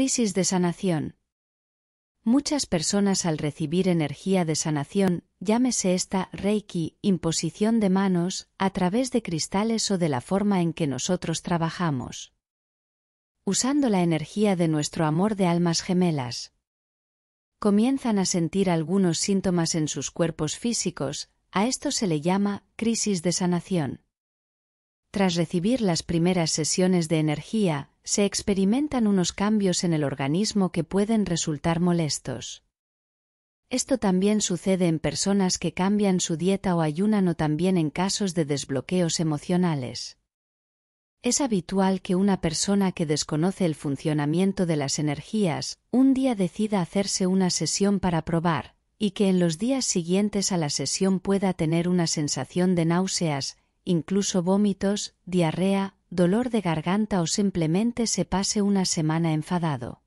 Crisis de sanación. Muchas personas al recibir energía de sanación, llámese esta reiki, imposición de manos, a través de cristales o de la forma en que nosotros trabajamos. Usando la energía de nuestro amor de almas gemelas. Comienzan a sentir algunos síntomas en sus cuerpos físicos, a esto se le llama crisis de sanación. Tras recibir las primeras sesiones de energía, se experimentan unos cambios en el organismo que pueden resultar molestos. Esto también sucede en personas que cambian su dieta o ayunan o también en casos de desbloqueos emocionales. Es habitual que una persona que desconoce el funcionamiento de las energías, un día decida hacerse una sesión para probar, y que en los días siguientes a la sesión pueda tener una sensación de náuseas, incluso vómitos, diarrea, dolor de garganta o simplemente se pase una semana enfadado.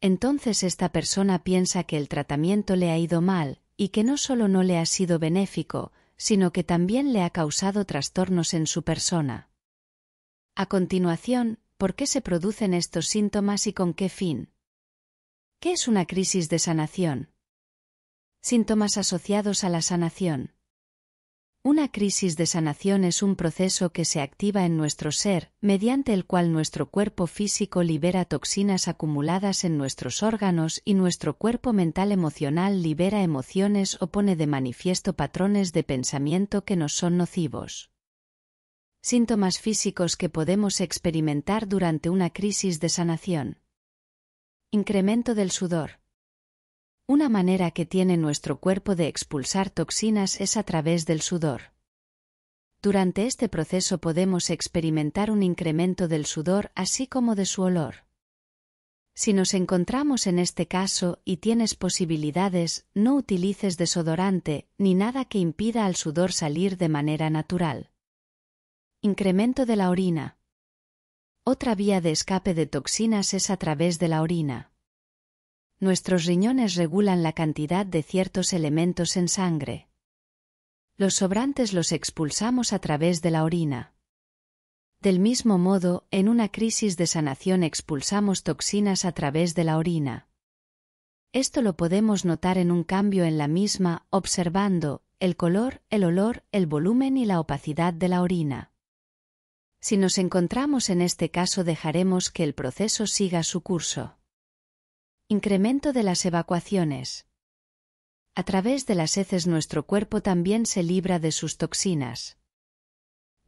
Entonces esta persona piensa que el tratamiento le ha ido mal, y que no solo no le ha sido benéfico, sino que también le ha causado trastornos en su persona. A continuación, ¿por qué se producen estos síntomas y con qué fin? ¿Qué es una crisis de sanación? Síntomas asociados a la sanación. Una crisis de sanación es un proceso que se activa en nuestro ser, mediante el cual nuestro cuerpo físico libera toxinas acumuladas en nuestros órganos y nuestro cuerpo mental emocional libera emociones o pone de manifiesto patrones de pensamiento que nos son nocivos. Síntomas físicos que podemos experimentar durante una crisis de sanación. Incremento del sudor una manera que tiene nuestro cuerpo de expulsar toxinas es a través del sudor. Durante este proceso podemos experimentar un incremento del sudor así como de su olor. Si nos encontramos en este caso y tienes posibilidades, no utilices desodorante ni nada que impida al sudor salir de manera natural. Incremento de la orina. Otra vía de escape de toxinas es a través de la orina. Nuestros riñones regulan la cantidad de ciertos elementos en sangre. Los sobrantes los expulsamos a través de la orina. Del mismo modo, en una crisis de sanación expulsamos toxinas a través de la orina. Esto lo podemos notar en un cambio en la misma, observando el color, el olor, el volumen y la opacidad de la orina. Si nos encontramos en este caso dejaremos que el proceso siga su curso. Incremento de las evacuaciones. A través de las heces nuestro cuerpo también se libra de sus toxinas.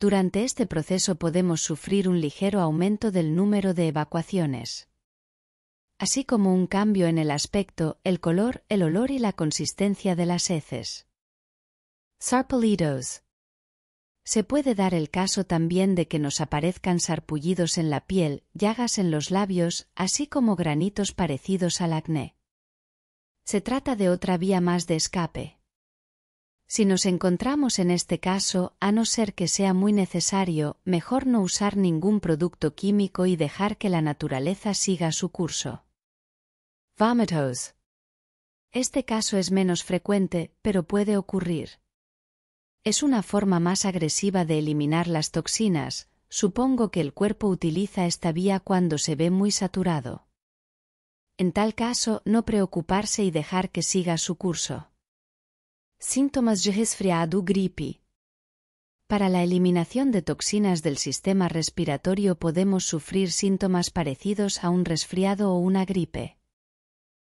Durante este proceso podemos sufrir un ligero aumento del número de evacuaciones, así como un cambio en el aspecto, el color, el olor y la consistencia de las heces. Sarpolitos, se puede dar el caso también de que nos aparezcan sarpullidos en la piel, llagas en los labios, así como granitos parecidos al acné. Se trata de otra vía más de escape. Si nos encontramos en este caso, a no ser que sea muy necesario, mejor no usar ningún producto químico y dejar que la naturaleza siga su curso. Vomitos. Este caso es menos frecuente, pero puede ocurrir. Es una forma más agresiva de eliminar las toxinas, supongo que el cuerpo utiliza esta vía cuando se ve muy saturado. En tal caso, no preocuparse y dejar que siga su curso. Síntomas de resfriado gripe. Para la eliminación de toxinas del sistema respiratorio podemos sufrir síntomas parecidos a un resfriado o una gripe.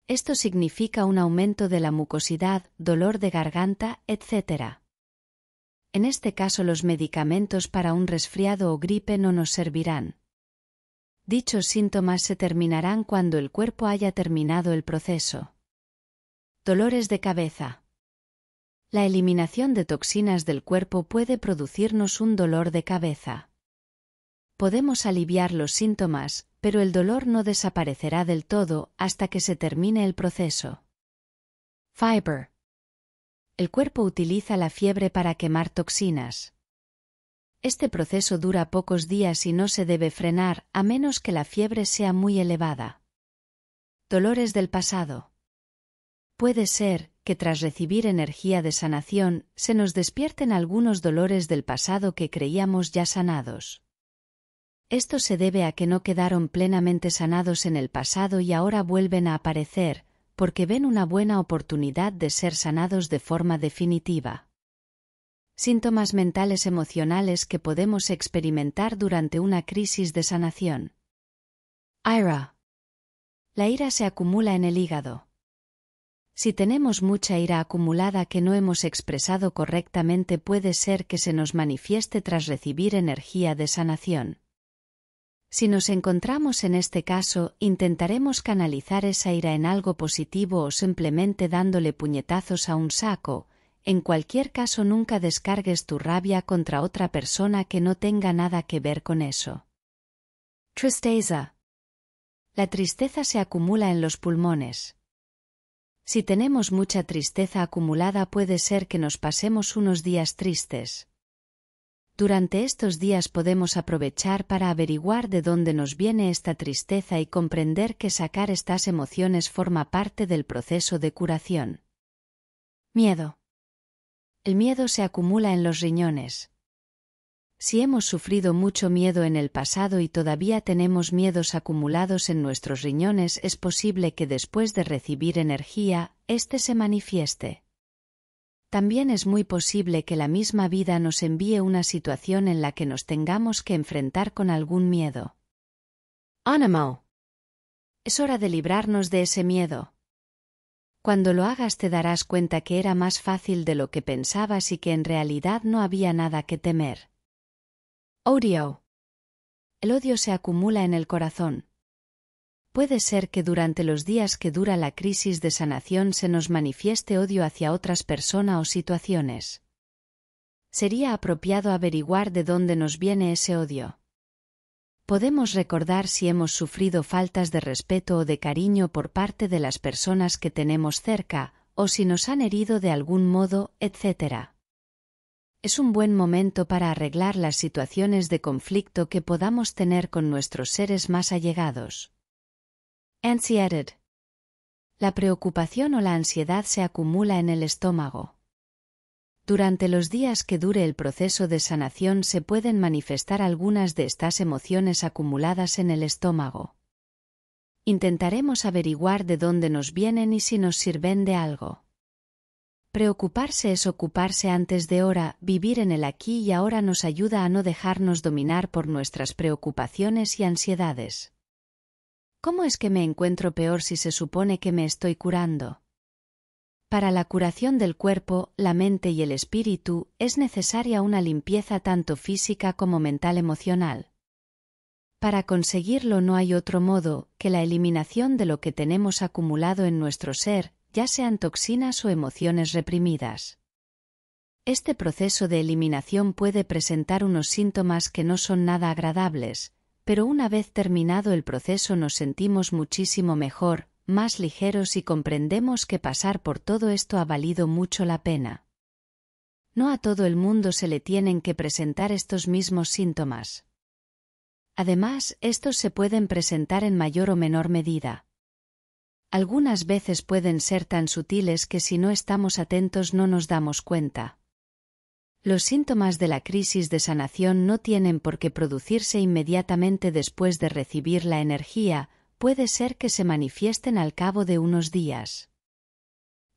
Esto significa un aumento de la mucosidad, dolor de garganta, etc. En este caso los medicamentos para un resfriado o gripe no nos servirán. Dichos síntomas se terminarán cuando el cuerpo haya terminado el proceso. Dolores de cabeza. La eliminación de toxinas del cuerpo puede producirnos un dolor de cabeza. Podemos aliviar los síntomas, pero el dolor no desaparecerá del todo hasta que se termine el proceso. Fiber el cuerpo utiliza la fiebre para quemar toxinas. Este proceso dura pocos días y no se debe frenar a menos que la fiebre sea muy elevada. Dolores del pasado. Puede ser que tras recibir energía de sanación se nos despierten algunos dolores del pasado que creíamos ya sanados. Esto se debe a que no quedaron plenamente sanados en el pasado y ahora vuelven a aparecer, porque ven una buena oportunidad de ser sanados de forma definitiva. Síntomas mentales emocionales que podemos experimentar durante una crisis de sanación. IRA. La ira se acumula en el hígado. Si tenemos mucha ira acumulada que no hemos expresado correctamente puede ser que se nos manifieste tras recibir energía de sanación. Si nos encontramos en este caso, intentaremos canalizar esa ira en algo positivo o simplemente dándole puñetazos a un saco. En cualquier caso, nunca descargues tu rabia contra otra persona que no tenga nada que ver con eso. Tristeza. La tristeza se acumula en los pulmones. Si tenemos mucha tristeza acumulada puede ser que nos pasemos unos días tristes. Durante estos días podemos aprovechar para averiguar de dónde nos viene esta tristeza y comprender que sacar estas emociones forma parte del proceso de curación. Miedo. El miedo se acumula en los riñones. Si hemos sufrido mucho miedo en el pasado y todavía tenemos miedos acumulados en nuestros riñones, es posible que después de recibir energía, éste se manifieste también es muy posible que la misma vida nos envíe una situación en la que nos tengamos que enfrentar con algún miedo. Animal. Es hora de librarnos de ese miedo. Cuando lo hagas te darás cuenta que era más fácil de lo que pensabas y que en realidad no había nada que temer. Odio. El odio se acumula en el corazón. Puede ser que durante los días que dura la crisis de sanación se nos manifieste odio hacia otras personas o situaciones. Sería apropiado averiguar de dónde nos viene ese odio. Podemos recordar si hemos sufrido faltas de respeto o de cariño por parte de las personas que tenemos cerca, o si nos han herido de algún modo, etc. Es un buen momento para arreglar las situaciones de conflicto que podamos tener con nuestros seres más allegados. La preocupación o la ansiedad se acumula en el estómago. Durante los días que dure el proceso de sanación se pueden manifestar algunas de estas emociones acumuladas en el estómago. Intentaremos averiguar de dónde nos vienen y si nos sirven de algo. Preocuparse es ocuparse antes de hora, vivir en el aquí y ahora nos ayuda a no dejarnos dominar por nuestras preocupaciones y ansiedades. ¿Cómo es que me encuentro peor si se supone que me estoy curando? Para la curación del cuerpo, la mente y el espíritu es necesaria una limpieza tanto física como mental emocional. Para conseguirlo no hay otro modo que la eliminación de lo que tenemos acumulado en nuestro ser, ya sean toxinas o emociones reprimidas. Este proceso de eliminación puede presentar unos síntomas que no son nada agradables, pero una vez terminado el proceso nos sentimos muchísimo mejor, más ligeros y comprendemos que pasar por todo esto ha valido mucho la pena. No a todo el mundo se le tienen que presentar estos mismos síntomas. Además, estos se pueden presentar en mayor o menor medida. Algunas veces pueden ser tan sutiles que si no estamos atentos no nos damos cuenta. Los síntomas de la crisis de sanación no tienen por qué producirse inmediatamente después de recibir la energía, puede ser que se manifiesten al cabo de unos días.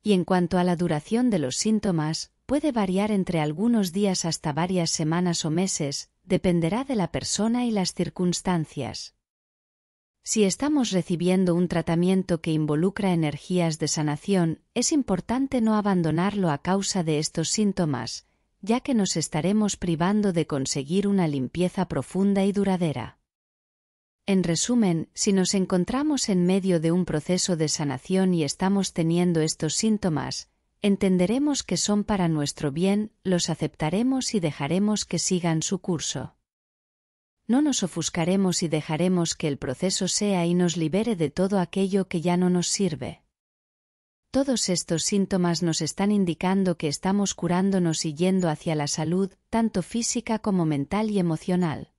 Y en cuanto a la duración de los síntomas, puede variar entre algunos días hasta varias semanas o meses, dependerá de la persona y las circunstancias. Si estamos recibiendo un tratamiento que involucra energías de sanación, es importante no abandonarlo a causa de estos síntomas, ya que nos estaremos privando de conseguir una limpieza profunda y duradera. En resumen, si nos encontramos en medio de un proceso de sanación y estamos teniendo estos síntomas, entenderemos que son para nuestro bien, los aceptaremos y dejaremos que sigan su curso. No nos ofuscaremos y dejaremos que el proceso sea y nos libere de todo aquello que ya no nos sirve. Todos estos síntomas nos están indicando que estamos curándonos y yendo hacia la salud, tanto física como mental y emocional.